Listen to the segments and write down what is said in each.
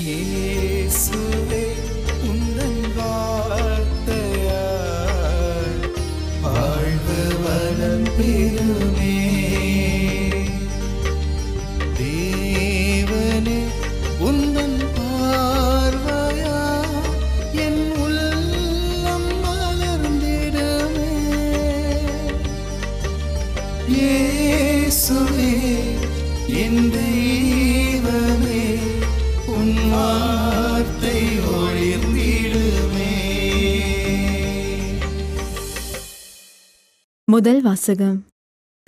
Isso முதல் வாசகம்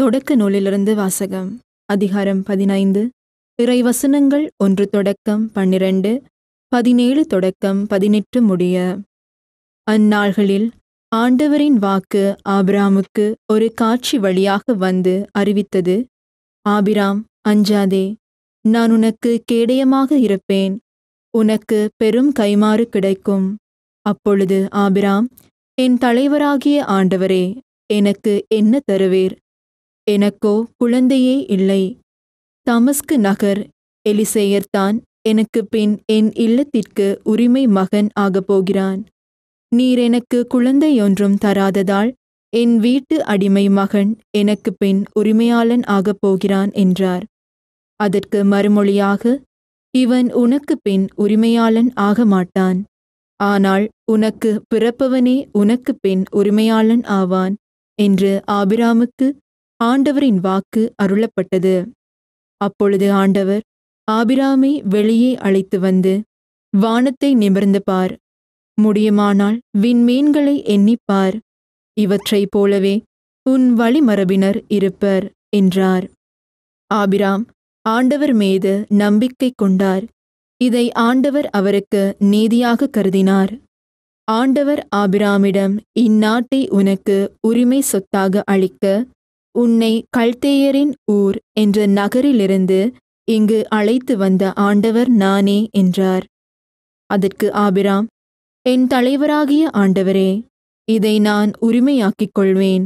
தொடக்க நூலிலிருந்து வாசகம் அதிகாரம் பதினைந்து பிறை வசனங்கள் ஒன்று தொடக்கம் பன்னிரண்டு பதினேழு தொடக்கம் பதினெட்டு முடிய அந்நாள்களில் ஆண்டவரின் வாக்கு ஆபிராமுக்கு ஒரு காட்சி வழியாக வந்து அறிவித்தது ஆபிராம் அஞ்சாதே நான் உனக்கு கேடயமாக இருப்பேன் உனக்கு பெரும் கைமாறு கிடைக்கும் அப்பொழுது ஆபிராம் என் தலைவராகிய ஆண்டவரே எனக்கு என்ன தருவீர் எனக்கோ குழந்தையே இல்லை தமஸ்கு நகர் எலிசேயர்தான் எனக்கு பின் என் இல்லத்திற்கு உரிமை மகன் ஆகப் போகிறான் நீர் எனக்கு குழந்தையொன்றும் தராததால் என் வீட்டு அடிமை மகன் எனக்கு பின் உரிமையாளன் ஆகப் போகிறான் என்றார் அதற்கு மறுமொழியாக இவன் உனக்கு பின் உரிமையாளன் ஆக மாட்டான் ஆனால் உனக்கு பிறப்பவனே உனக்கு பின் உரிமையாளன் ஆவான் என்று ஆபிராமுக்கு ஆண்டவரின் வாக்கு அருளப்பட்டது அப்பொழுது ஆண்டவர் ஆபிராமை வெளியே அழைத்து வந்து வானத்தை நிமிர்ந்து பார் முடியுமானால் விண்மீன்களை எண்ணிப்பார் இவற்றைப் போலவே உன் வழிமரபினர் இருப்பர் என்றார் ஆபிராம் ஆண்டவர் மீது நம்பிக்கை கொண்டார் இதை ஆண்டவர் அவருக்கு நீதியாக கருதினார் ஆண்டவர் ஆபிராமிடம் இந்நாட்டை உனக்கு உரிமை சொத்தாக அளிக்க உன்னை கல்தேயரின் ஊர் என்ற நகரிலிருந்து இங்கு அழைத்து வந்த ஆண்டவர் நானே என்றார் அதற்கு ஆபிராம் என் தலைவராகிய ஆண்டவரே இதை நான் உரிமையாக்கிக் கொள்வேன்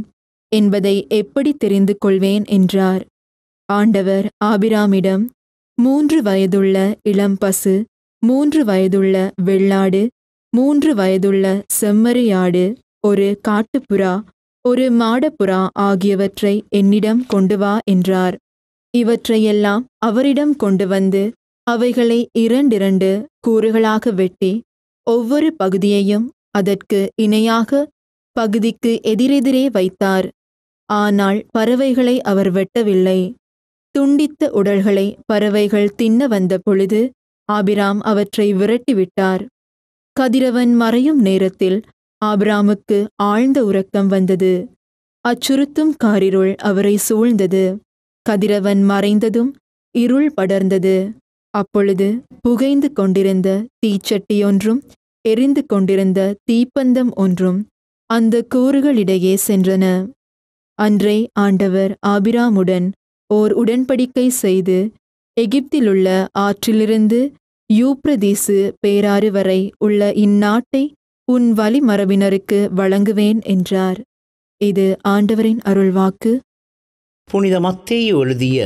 என்பதை எப்படி தெரிந்து கொள்வேன் என்றார் ஆண்டவர் ஆபிராமிடம் மூன்று வயதுள்ள இளம் பசு மூன்று வயதுள்ள வெள்ளாடு மூன்று வயதுள்ள செம்மறியாடு ஒரு காட்டுப்புறா ஒரு மாடப்புறா ஆகியவற்றை என்னிடம் கொண்டு வா என்றார் இவற்றையெல்லாம் அவரிடம் கொண்டு வந்து அவைகளை இரண்டிரண்டு கூறுகளாக வெட்டி ஒவ்வொரு பகுதியையும் அதற்கு இணையாக பகுதிக்கு எதிரெதிரே வைத்தார் ஆனால் பறவைகளை அவர் வெட்டவில்லை துண்டித்த உடல்களை பறவைகள் தின்ன வந்த பொழுது ஆபிராம் அவற்றை விரட்டிவிட்டார் கதிரவன் மறையும் நேரத்தில் ஆபிராமுக்கு ஆழ்ந்த உறக்கம் வந்தது அச்சுறுத்தும் காரிருள் அவரை சூழ்ந்தது கதிரவன் மறைந்ததும் இருள் படர்ந்தது அப்பொழுது புகைந்து கொண்டிருந்த தீச்சட்டி ஒன்றும் எரிந்து கொண்டிருந்த தீப்பந்தம் ஒன்றும் அந்த கூறுகளிடையே சென்றன அன்றே ஆண்டவர் ஆபிராமுடன் ஓர் உடன்படிக்கை செய்து எகிப்திலுள்ள ஆற்றிலிருந்து யூப்ரதீசு பேராறு வரை உள்ள இந்நாட்டை உன் வழிமரபினருக்கு வழங்குவேன் என்றார் இது ஆண்டவரின் அருள்வாக்கு புனித மத்தேயு எழுதிய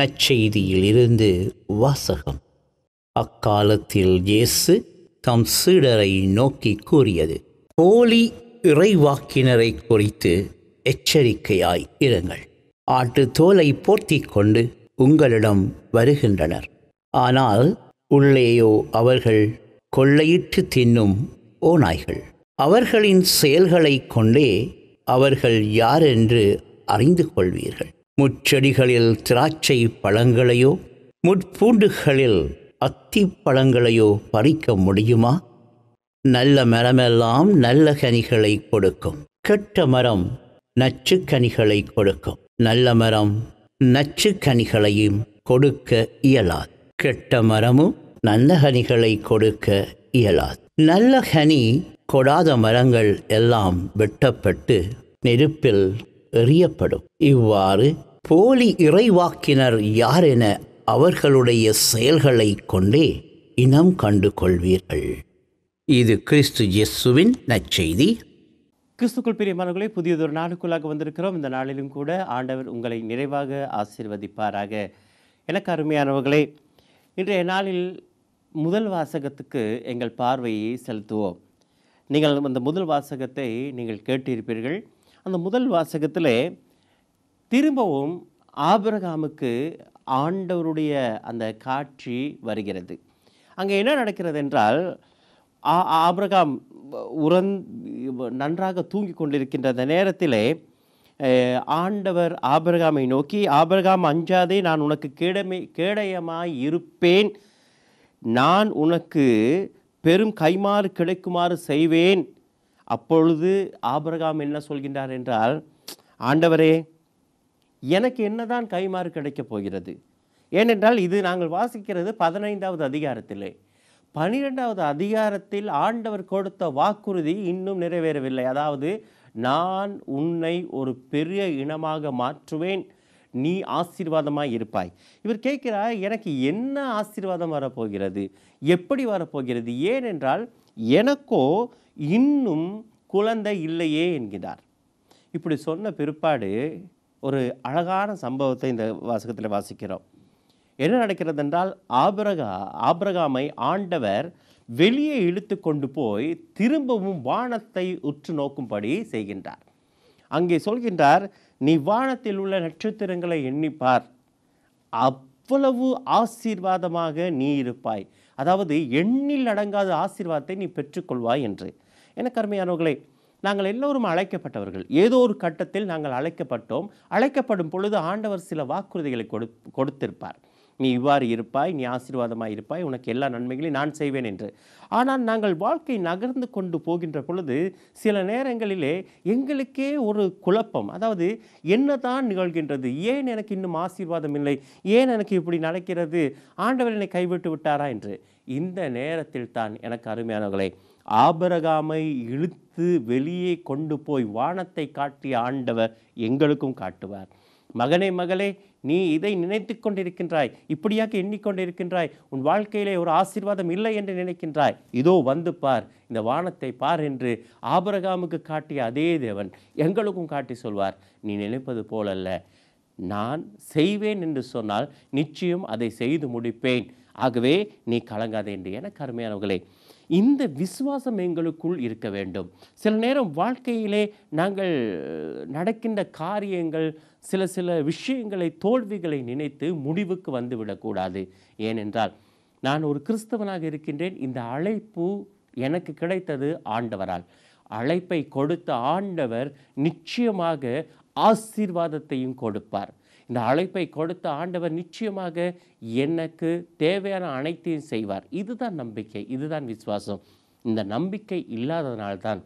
நற்செய்தியில் இருந்து வாசகம் அக்காலத்தில் இயேசு தம் சீடரை நோக்கி கூறியது போலி இறைவாக்கினரை குறித்து எச்சரிக்கையாய் இருங்கள் ஆட்டு தோலை போர்த்தி கொண்டு உங்களிடம் வருகின்றனர் ஆனால் உள்ளேயோ அவர்கள் கொள்ளையிட்டு தின்னும் ஓநாய்கள் அவர்களின் செயல்களை கொண்டே அவர்கள் யார் என்று அறிந்து கொள்வீர்கள் முச்செடிகளில் திராட்சை பழங்களையோ முட்பூண்டுகளில் அத்தி பழங்களையோ பறிக்க முடியுமா நல்ல மரமெல்லாம் நல்ல கனிகளை கொடுக்கும் கெட்ட மரம் நச்சு கனிகளை கொடுக்கும் நல்ல மரம் நச்சு கனிகளையும் கொடுக்க இயலாது கெட்ட மரமும் நல்ல ஹனிகளை கொடுக்க இயலாது நல்ல ஹனி கொடாத மரங்கள் எல்லாம் வெட்டப்பட்டு நெருப்பில் எறியப்படும் இவ்வாறு போலி இறைவாக்கினர் யார் என அவர்களுடைய செயல்களை கொண்டே இனம் கண்டு கொள்வீர்கள் இது கிறிஸ்து ஜெஸ்ஸுவின் நச்செய்தி கிறிஸ்துக்குள் பிரியமானவர்களே புதியதொரு நாளுக்குள்ளாக வந்திருக்கிறோம் இந்த நாளிலும் கூட ஆண்டவர் உங்களை நிறைவாக ஆசிர்வதிப்பாராக எனக்கு அருமையானவர்களே இன்றைய நாளில் முதல் வாசகத்துக்கு எங்கள் பார்வையை செலுத்துவோம் நீங்கள் அந்த முதல் வாசகத்தை நீங்கள் கேட்டிருப்பீர்கள் அந்த முதல் வாசகத்தில் திரும்பவும் ஆபிரகாமுக்கு ஆண்டவருடைய அந்த காட்சி வருகிறது அங்கே என்ன நடக்கிறது என்றால் ஆபிரகாம் உறந் நன்றாக தூங்கி கொண்டிருக்கின்ற அந்த நேரத்திலே ஆண்டவர் ஆபரகாமை நோக்கி ஆபரகாம் அஞ்சாதே நான் உனக்கு கேடமை கேடயமாய் இருப்பேன் நான் உனக்கு பெரும் கைமாறு கிடைக்குமாறு செய்வேன் அப்பொழுது ஆபரகாம் என்ன சொல்கின்றார் என்றால் ஆண்டவரே எனக்கு என்னதான் கைமாறு கிடைக்கப் போகிறது ஏனென்றால் இது நாங்கள் வாசிக்கிறது பதினைந்தாவது அதிகாரத்திலே பனிரெண்டாவது அதிகாரத்தில் ஆண்டவர் கொடுத்த வாக்குறுதி இன்னும் நிறைவேறவில்லை அதாவது நான் உன்னை ஒரு பெரிய இனமாக மாற்றுவேன் நீ ஆசீர்வாதமாக இருப்பாய் இவர் கேட்கிறார் எனக்கு என்ன ஆசீர்வாதம் வரப்போகிறது எப்படி வரப்போகிறது ஏனென்றால் எனக்கோ இன்னும் குழந்தை இல்லையே என்கிறார் இப்படி சொன்ன பிற்பாடு ஒரு அழகான சம்பவத்தை இந்த வாசகத்தில் வாசிக்கிறோம் என்ன நடக்கிறது என்றால் ஆபிரகா ஆபிரகாமை ஆண்டவர் வெளியே இழுத்து கொண்டு போய் திரும்பவும் வானத்தை உற்று நோக்கும்படி செய்கின்றார் அங்கே சொல்கின்றார் நீ வானத்தில் உள்ள நட்சத்திரங்களை எண்ணிப்பார் அவ்வளவு ஆசீர்வாதமாக நீ இருப்பாய் அதாவது எண்ணில் அடங்காத ஆசீர்வாதத்தை நீ பெற்றுக்கொள்வாய் என்று எனக்கு அருமையானவர்களே நாங்கள் எல்லோரும் அழைக்கப்பட்டவர்கள் ஏதோ ஒரு கட்டத்தில் நாங்கள் அழைக்கப்பட்டோம் அழைக்கப்படும் பொழுது ஆண்டவர் சில வாக்குறுதிகளை கொடு கொடுத்திருப்பார் நீ இவ்வாறு இருப்பாய் நீ ஆசீர்வாதமாக இருப்பாய் உனக்கு எல்லா நன்மைகளையும் நான் செய்வேன் என்று ஆனால் நாங்கள் வாழ்க்கை நகர்ந்து கொண்டு போகின்ற பொழுது சில நேரங்களிலே எங்களுக்கே ஒரு குழப்பம் அதாவது என்ன தான் நிகழ்கின்றது ஏன் எனக்கு இன்னும் ஆசீர்வாதம் இல்லை ஏன் எனக்கு இப்படி நடக்கிறது ஆண்டவர் என்னை கைவிட்டு விட்டாரா என்று இந்த நேரத்தில் தான் எனக்கு அருமையானவர்களே ஆபரகாமை இழுத்து வெளியே கொண்டு போய் வானத்தை காட்டிய ஆண்டவர் எங்களுக்கும் காட்டுவார் மகனே மகளே நீ இதை நினைத்து கொண்டிருக்கின்றாய் இப்படியாக எண்ணிக்கொண்டிருக்கின்றாய் உன் வாழ்க்கையிலே ஒரு ஆசீர்வாதம் இல்லை என்று நினைக்கின்றாய் இதோ வந்து பார் இந்த வானத்தை பார் என்று ஆபரகாமுக்கு காட்டிய அதே தேவன் எங்களுக்கும் காட்டி சொல்வார் நீ நினைப்பது போலல்ல நான் செய்வேன் என்று சொன்னால் நிச்சயம் அதை செய்து முடிப்பேன் ஆகவே நீ கலங்காதே என்று என கருமையானவர்களே இந்த விசுவாசம் எங்களுக்குள் இருக்க வேண்டும் சில நேரம் வாழ்க்கையிலே நாங்கள் நடக்கின்ற காரியங்கள் சில சில விஷயங்களை தோல்விகளை நினைத்து முடிவுக்கு வந்துவிடக்கூடாது ஏனென்றால் நான் ஒரு கிறிஸ்தவனாக இருக்கின்றேன் இந்த அழைப்பு எனக்கு கிடைத்தது ஆண்டவரால் அழைப்பை கொடுத்த ஆண்டவர் நிச்சயமாக ஆசீர்வாதத்தையும் கொடுப்பார் இந்த அழைப்பை கொடுத்த ஆண்டவர் நிச்சயமாக எனக்கு தேவையான அனைத்தையும் செய்வார் இதுதான் நம்பிக்கை இதுதான் விசுவாசம் இந்த நம்பிக்கை இல்லாததனால்தான்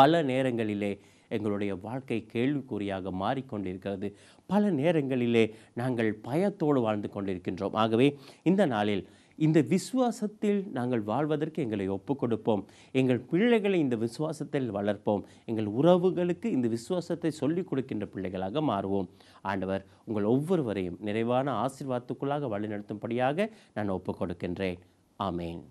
பல நேரங்களிலே எங்களுடைய வாழ்க்கை கேள்விக்குறியாக மாறிக்கொண்டிருக்கிறது பல நேரங்களிலே நாங்கள் பயத்தோடு வாழ்ந்து கொண்டிருக்கின்றோம் ஆகவே இந்த நாளில் இந்த விசுவாசத்தில் நாங்கள் வாழ்வதற்கு எங்களை ஒப்பு கொடுப்போம் எங்கள் பிள்ளைகளை இந்த விசுவாசத்தில் வளர்ப்போம் எங்கள் உறவுகளுக்கு இந்த விசுவாசத்தை சொல்லிக் கொடுக்கின்ற பிள்ளைகளாக மாறுவோம் ஆண்டவர் உங்கள் ஒவ்வொருவரையும் நிறைவான ஆசிர்வாதத்துக்குள்ளாக வழிநடத்தும்படியாக நான் ஒப்புக்கொடுக்கின்றேன் கொடுக்கின்றேன் ஆமேன்